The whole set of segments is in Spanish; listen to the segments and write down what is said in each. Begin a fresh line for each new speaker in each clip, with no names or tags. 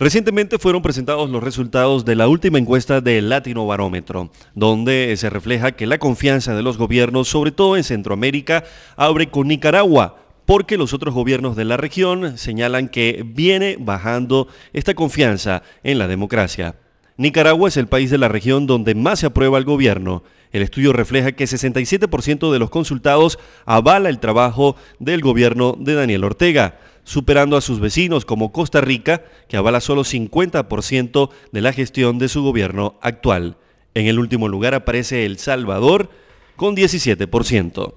Recientemente fueron presentados los resultados de la última encuesta del Latino Barómetro, donde se refleja que la confianza de los gobiernos, sobre todo en Centroamérica, abre con Nicaragua, porque los otros gobiernos de la región señalan que viene bajando esta confianza en la democracia. Nicaragua es el país de la región donde más se aprueba el gobierno. El estudio refleja que 67% de los consultados avala el trabajo del gobierno de Daniel Ortega superando a sus vecinos como Costa Rica, que avala solo 50% de la gestión de su gobierno actual. En el último lugar aparece El Salvador con 17%.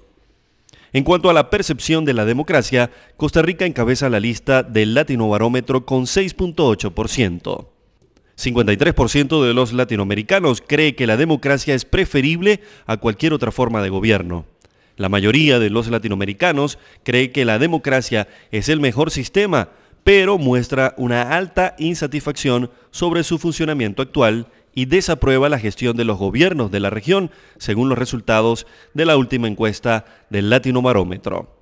En cuanto a la percepción de la democracia, Costa Rica encabeza la lista del Latino Barómetro con 6.8%. 53% de los latinoamericanos cree que la democracia es preferible a cualquier otra forma de gobierno. La mayoría de los latinoamericanos cree que la democracia es el mejor sistema, pero muestra una alta insatisfacción sobre su funcionamiento actual y desaprueba la gestión de los gobiernos de la región, según los resultados de la última encuesta del Barómetro.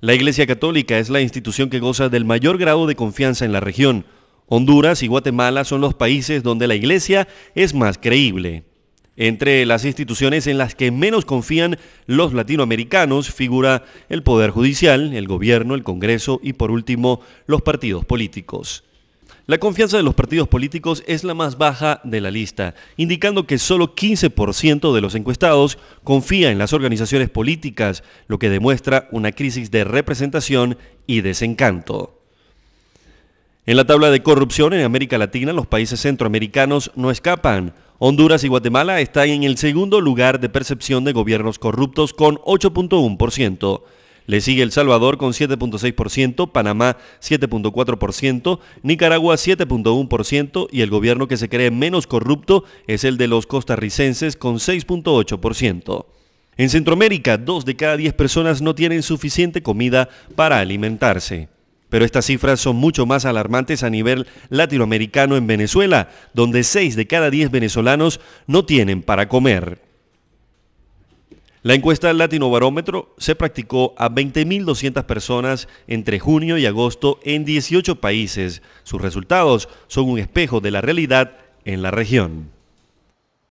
La Iglesia Católica es la institución que goza del mayor grado de confianza en la región. Honduras y Guatemala son los países donde la Iglesia es más creíble. Entre las instituciones en las que menos confían los latinoamericanos figura el Poder Judicial, el Gobierno, el Congreso y por último los partidos políticos. La confianza de los partidos políticos es la más baja de la lista, indicando que solo 15% de los encuestados confía en las organizaciones políticas, lo que demuestra una crisis de representación y desencanto. En la tabla de corrupción en América Latina, los países centroamericanos no escapan. Honduras y Guatemala están en el segundo lugar de percepción de gobiernos corruptos con 8.1%. Le sigue El Salvador con 7.6%, Panamá 7.4%, Nicaragua 7.1% y el gobierno que se cree menos corrupto es el de los costarricenses con 6.8%. En Centroamérica, dos de cada diez personas no tienen suficiente comida para alimentarse pero estas cifras son mucho más alarmantes a nivel latinoamericano en Venezuela, donde 6 de cada 10 venezolanos no tienen para comer. La encuesta del Latino Barómetro se practicó a 20.200 personas entre junio y agosto en 18 países. Sus resultados son un espejo de la realidad en la región.